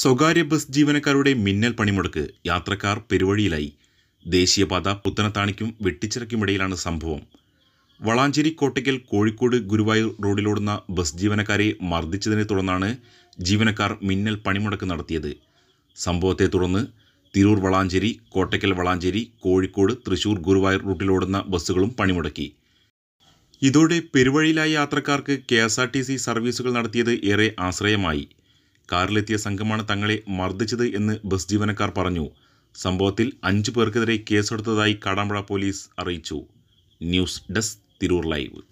സ്വകാര്യ ബസ് ജീവനക്കാരുടെ മിന്നൽ പണിമുടക്ക് യാത്രക്കാർ പെരുവഴിയിലായി ദേശീയപാത പുത്തനത്താണിക്കും വെട്ടിച്ചിറക്കുമിടയിലാണ് സംഭവം വളാഞ്ചേരി കോട്ടയ്ക്കൽ കോഴിക്കോട് ഗുരുവായൂർ റോഡിലോടുന്ന ബസ് ജീവനക്കാരെ മർദ്ദിച്ചതിനെ തുടർന്നാണ് ജീവനക്കാർ മിന്നൽ പണിമുടക്ക് നടത്തിയത് സംഭവത്തെ തുടർന്ന് തിരൂർ വളാഞ്ചേരി കോട്ടയ്ക്കൽ വളാഞ്ചേരി കോഴിക്കോട് തൃശൂർ ഗുരുവായൂർ റൂട്ടിലോടുന്ന ബസ്സുകളും പണിമുടക്കി ഇതോടെ പെരുവഴിയിലായ യാത്രക്കാർക്ക് കെ സർവീസുകൾ നടത്തിയത് ഏറെ ആശ്രയമായി കാറിലെത്തിയ സംഘമാണ് തങ്ങളെ മർദ്ദിച്ചത് എന്ന് ബസ് ജീവനക്കാർ പറഞ്ഞു സംഭവത്തിൽ അഞ്ചു പേർക്കെതിരെ കേസെടുത്തതായി കാടാമ്പുഴ പോലീസ് അറിയിച്ചു ന്യൂസ് ഡെസ്ക് തിരൂർ ലൈവ്